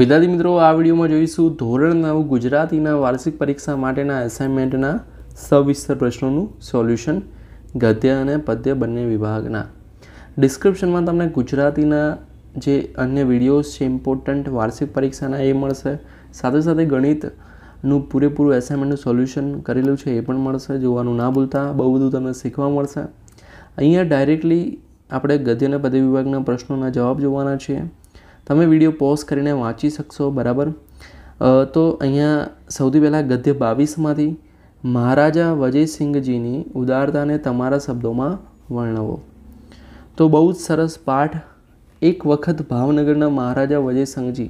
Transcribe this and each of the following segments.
વિદ્યાર્થી મિત્રો આ વિડીયોમાં જોઈશું ધોરણ નવ ગુજરાતીના વાર્ષિક પરીક્ષા માટેના એસાઇનમેન્ટના સવિસ્તર પ્રશ્નોનું સોલ્યુશન ગદ્ય અને પદ્ય બંને વિભાગના ડિસ્ક્રિપ્શનમાં તમને ગુજરાતીના જે અન્ય વિડીયોઝ છે ઇમ્પોર્ટન્ટ વાર્ષિક પરીક્ષાના એ મળશે સાથે સાથે ગણિતનું પૂરેપૂરું એસાઇનમેન્ટનું સોલ્યુશન કરેલું છે એ પણ મળશે જોવાનું ના ભૂલતા બહુ બધું તમને શીખવા મળશે અહીંયા ડાયરેક્ટલી આપણે ગદ્ય અને પદ્ય વિભાગના પ્રશ્નોના જવાબ જોવાના છીએ તમે વિડીયો પોઝ કરીને વાંચી શકશો બરાબર તો અહીંયા સૌથી પહેલાં ગદ્ય બાવીસમાંથી મહારાજા વજયસિંહજીની ઉદારતાને તમારા શબ્દોમાં વર્ણવો તો બહુ જ સરસ પાઠ એક વખત ભાવનગરના મહારાજા વજયસિંહજી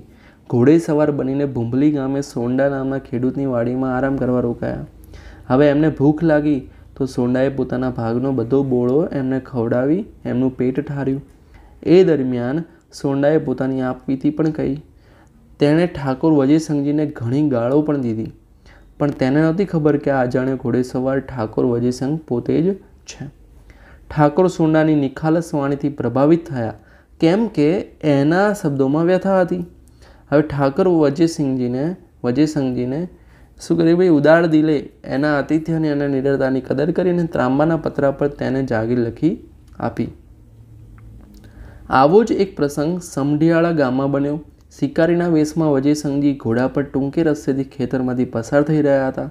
ઘોડે સવાર બનીને ભૂંભલી ગામે સોંડા નામના ખેડૂતની વાડીમાં આરામ કરવા રોકાયા હવે એમને ભૂખ લાગી તો સોંડાએ પોતાના ભાગનો બધો બોળો એમને ખવડાવી એમનું પેટ ઠાર્યું એ દરમિયાન સોંડાએ પોતાની આપવીતી પણ કહી તેણે ઠાકોર વજયસંઘજીને ઘણી ગાળો પણ દીધી પણ તેને નહોતી ખબર કે આ જાણે ઘોડેસવાર ઠાકોર વજયસંઘ પોતે જ છે ઠાકોર સોંડાની નિખાલસ વાણીથી પ્રભાવિત થયા કેમ કે એના શબ્દોમાં વ્યથા હતી હવે ઠાકોર વજયસિંહજીને વજયસંઘજીને શું કરી ભાઈ ઉદાર દિલે એના આતિથ્યની અને નિડરતાની કદર કરીને ત્રાંબાના પત્ર પર તેને જાગીર લખી આપી આવો જ એક પ્રસંગ સમઢિયાળા ગામમાં બન્યો શિકારીના વેશમાં વજયસંગજી ઘોડા પર ટૂંકે રસ્તેથી ખેતરમાંથી પસાર થઈ રહ્યા હતા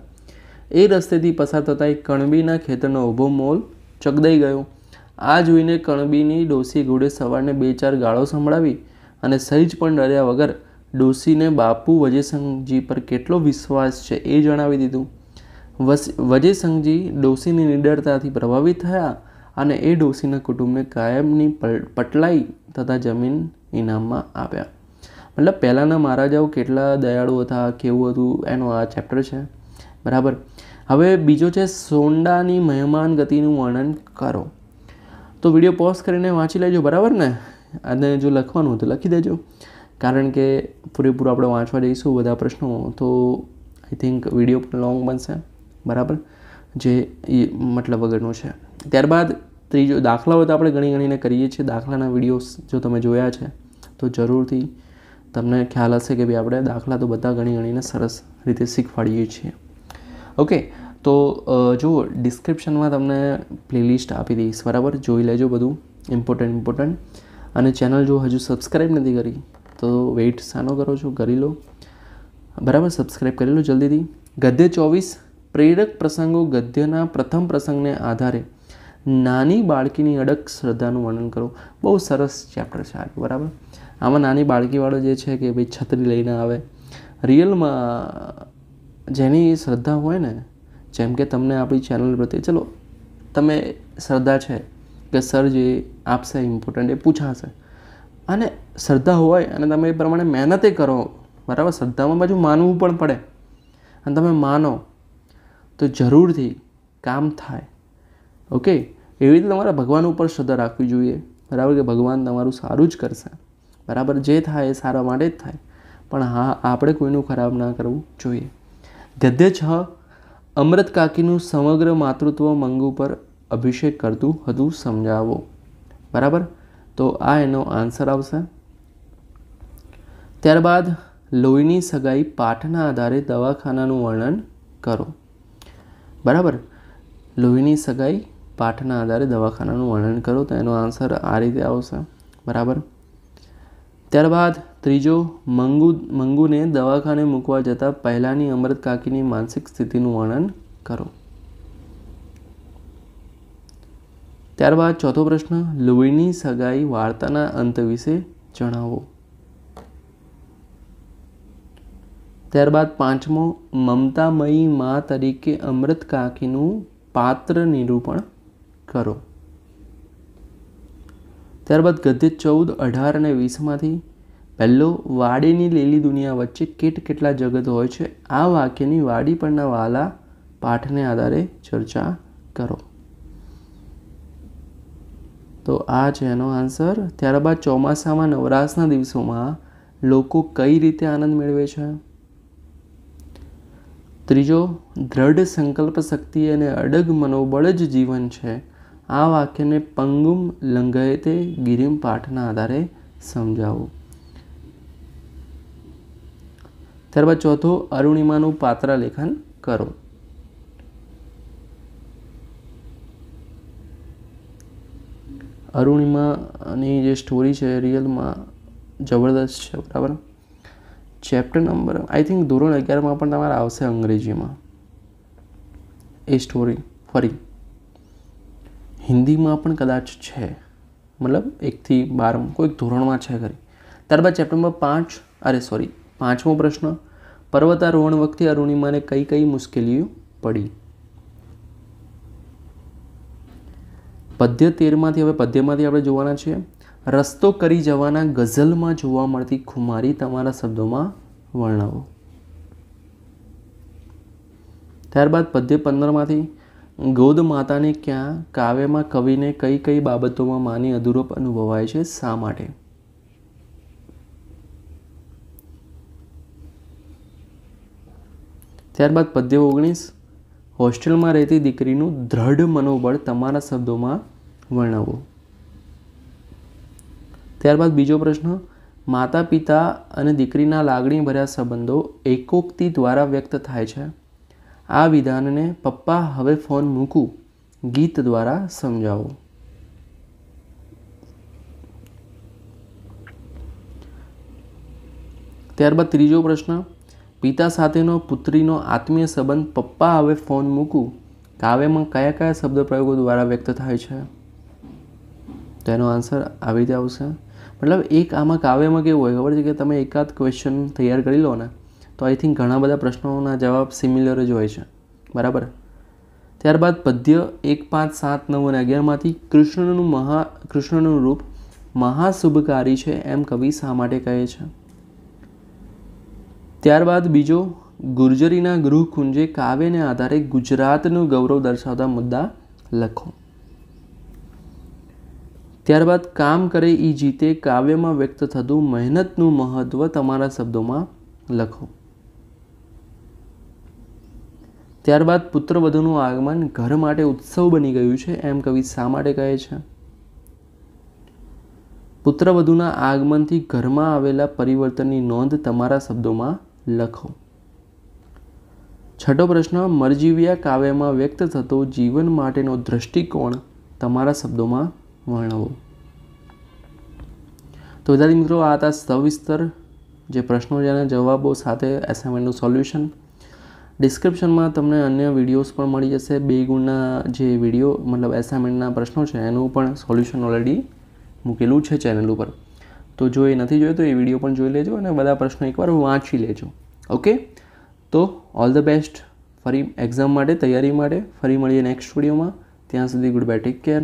એ રસ્તેથી પસાર થતાં એક કણબીના ખેતરનો ઊભો મોલ ચગદાઈ ગયો આ જોઈને કણબીની ડોસી ઘોડે સવારને બે ચાર ગાળો સંભળાવી અને સહેજ પણ ડર્યા વગર ડોસીને બાપુ વજયસંગજી પર કેટલો વિશ્વાસ છે એ જણાવી દીધું વસ વજયસંગજી ડોસીની નિડરતાથી પ્રભાવિત થયા અને એ ડોસીના કુટુંબને કાયમની પટલાઈ તથા જમીન ઇનામમાં આપ્યા મતલબ પહેલાંના મહારાજાઓ કેટલા દયાળુ હતા કેવું હતું એનો આ ચેપ્ટર છે બરાબર હવે બીજો છે સોંડાની મહેમાન ગતિનું વર્ણન કરો તો વિડીયો પોઝ કરીને વાંચી લેજો બરાબર ને અને જો લખવાનું હોય તો લખી દેજો કારણ કે પૂરેપૂરું આપણે વાંચવા જઈશું બધા પ્રશ્નો તો આઈ થિંક વિડીયો પણ લોંગ બનશે બરાબર જે મતલબ વગરનું છે ત્યારબાદ ત્રીજો દાખલાઓ તો આપણે ગણી ગણીને કરીએ છીએ દાખલાના વિડીયોઝ જો તમે જોયા છે તો જરૂરથી તમને ખ્યાલ હશે કે ભાઈ આપણે દાખલા તો બધા ગણી ગણીને સરસ રીતે શીખવાડીએ છીએ ઓકે તો જુઓ ડિસ્ક્રિપ્શનમાં તમને પ્લેલિસ્ટ આપી દઈશ બરાબર જોઈ લેજો બધું ઇમ્પોર્ટન્ટ ઇમ્પોર્ટન્ટ અને ચેનલ જો હજુ સબસ્ક્રાઈબ નથી કરી તો વેઇટ સાનો કરો છો કરી લો બરાબર સબસ્ક્રાઈબ કરી લો જલ્દીથી ગદ્ય ચોવીસ પ્રેરક પ્રસંગો ગદ્યના પ્રથમ પ્રસંગને આધારે નાની બાળકીની અડગ શ્રદ્ધાનું વર્ણન કરો બહુ સરસ ચેપ્ટર છે આ બરાબર આમાં નાની બાળકીવાળો જે છે કે ભાઈ છત્રી લઈને આવે રિયલમાં જેની શ્રદ્ધા હોય ને જેમ કે તમને આપણી ચેનલ પ્રત્યે ચલો તમે શ્રદ્ધા છે કે સર જે આપશે ઇમ્પોર્ટન્ટ એ પૂછાશે અને શ્રદ્ધા હોય અને તમે એ પ્રમાણે મહેનતે કરો બરાબર શ્રદ્ધામાં પાછું માનવું પણ પડે અને તમે માનો તો જરૂરથી કામ થાય ઓકે એવી રીતે તમારા ભગવાન ઉપર શ્રદ્ધા રાખવી જોઈએ બરાબર કે ભગવાન તમારું સારું જ કરશે બરાબર જે થાય એ સારા માટે જ થાય પણ હા આપણે કોઈનું ખરાબ ના કરવું જોઈએ ધ્યધ્ય છ અમૃત કાકીનું સમગ્ર માતૃત્વ મંગ ઉપર અભિષેક કરતું હતું સમજાવો બરાબર તો આ એનો આન્સર આવશે ત્યારબાદ લોહીની સગાઈ પાઠના આધારે દવાખાનાનું વર્ણન કરો બરાબર લોહીની સગાઈ પાઠના આધારે દવાખાનાનું વર્ણન કરો તો એનો આન્સર આ રીતે આવશે બરાબર ત્યારબાદ ત્રીજો મંગુ મંગુને દવાખાને મૂકવા જતાં પહેલાંની અમૃત કાકીની માનસિક સ્થિતિનું વર્ણન કરો ત્યારબાદ ચોથો પ્રશ્ન લુઈની સગાઈ વાર્તાના અંત વિશે જણાવો ત્યારબાદ પાંચમો મમતામયી મા તરીકે અમૃત કાકીનું પાત્ર નિરૂપણ કરો ત્યારબાદ ગદ્ય ચૌદ અઢાર અને વીસમાંથી પહેલો વાડીની લીલી દુનિયા વચ્ચે કેટ કેટલા જગત હોય છે આ વાક્યની વાડી પરના વાલા પાઠને આધારે ચર્ચા કરો તો આ છે એનો આન્સર ત્યારબાદ ચોમાસામાં નવરાશના દિવસોમાં લોકો કઈ રીતે આનંદ મેળવે છે ત્રીજો દ્રઢ સંકલ્પ શક્તિ અને અડગ મનોબળ જ જીવન છે આ વાક્યને પંગુમ તે ગિરિમ પાઠના આધારે સમજાવો ત્યારબાદ ચોથો અરુણિમાનું પાત્ર લેખન કરો અરુણિમાની જે સ્ટોરી છે રિયલમાં જબરદસ્ત છે બરાબર ચેપ્ટર નંબર આઈ થિંક ધોરણ અગિયારમાં પણ તમારે આવશે અંગ્રેજીમાં એ સ્ટોરી ફરી હિન્દીમાં પણ કદાચ છે મતલબ એકથી બાર કોઈક ધોરણમાં છે ખરી ત્યારબાદ ચેપ્ટર પાંચ અરે સોરી પાંચમો પ્રશ્ન પર્વતારોહણ વખતે અરુણિમાને કઈ કઈ મુશ્કેલીઓ પડી પદ્ય તેરમાંથી હવે પદ્યમાંથી આપણે જોવાના છીએ રસ્તો કરી જવાના ગઝલમાં જોવા મળતી ખુમારી તમારા શબ્દોમાં વર્ણવો ત્યારબાદ પદ્ય પંદરમાંથી ગોદ માતાને ક્યાં કાવ્યમાં કવિને કઈ કઈ બાબતોમાં માની અધૂરોપ અનુભવાય છે શા માટે ત્યારબાદ પદ્ય ઓગણીસ હોસ્ટેલમાં રહેતી દીકરીનું દ્રઢ મનોબળ તમારા શબ્દોમાં વર્ણવો ત્યારબાદ બીજો પ્રશ્ન માતા પિતા અને દીકરીના લાગણીભર્યા સંબંધો એકોક્તિ દ્વારા વ્યક્ત થાય છે આ વિધાનને પપ્પા હવે ફોન મૂકું ગીત દ્વારા સમજાવો ત્યારબાદ ત્રીજો પ્રશ્ન પિતા સાથેનો પુત્રીનો આત્મીય સંબંધ પપ્પા હવે ફોન મૂકું કાવ્યમાં કયા કયા શબ્દ પ્રયોગો દ્વારા વ્યક્ત થાય છે તેનો આન્સર આવી રીતે આવશે મતલબ એક આમાં કાવ્યમાં કેવું હોય ખબર છે કે તમે એકાદ ક્વેશ્ચન તૈયાર કરી લો ને તો આઈ થિંક ઘણા બધા પ્રશ્નોના જવાબ સિમિલર જ હોય છે બરાબર ત્યારબાદ પદ્ય એક પાંચ સાત નવ અને અગિયારમાંથી કૃષ્ણનું મહા કૃષ્ણનું રૂપ મહાશુભકારી છે એમ કવિ શા માટે કહે છે ત્યારબાદ બીજો ગુર્જરીના ગૃહકુંજે કાવ્યને આધારે ગુજરાતનું ગૌરવ દર્શાવતા મુદ્દા લખો ત્યારબાદ કામ કરે એ જીતે કાવ્યમાં વ્યક્ત થતું મહેનતનું મહત્ત્વ તમારા શબ્દોમાં લખો ત્યારબાદ પુત્રવધુનું આગમન ઘર માટે ઉત્સવ બની ગયું છે એમ કવિ શા માટે કહે છે પુત્રવધુના આગમનથી ઘરમાં આવેલા પરિવર્તનની નોંધ તમારા શબ્દોમાં લખો છઠ્ઠો પ્રશ્ન મરજીવિયા કાવ્યમાં વ્યક્ત થતો જીવન માટેનો દ્રષ્ટિકોણ તમારા શબ્દોમાં વર્ણવો તો વિદ્યાર્થી મિત્રો આ હતા સવિસ્તર જે પ્રશ્નો જેના જવાબો સાથે એસાઇનમેન્ટનું સોલ્યુશન ડિસ્ક્રિપ્શનમાં તમને અન્ય વિડીયોઝ પણ મળી જશે બે ગુણના જે વિડીયો મતલબ એસાઇનમેન્ટના પ્રશ્નો છે એનું પણ સોલ્યુશન ઓલરેડી મૂકેલું છે ચેનલ ઉપર તો જો એ નથી જોયું તો એ વિડીયો પણ જોઈ લેજો અને બધા પ્રશ્નો એકવાર વાંચી લેજો ઓકે તો ઓલ ધ બેસ્ટ ફરી એક્ઝામ માટે તૈયારી માટે ફરી મળીએ નેક્સ્ટ વિડીયોમાં ત્યાં સુધી ગુડ બાય ટેક કેર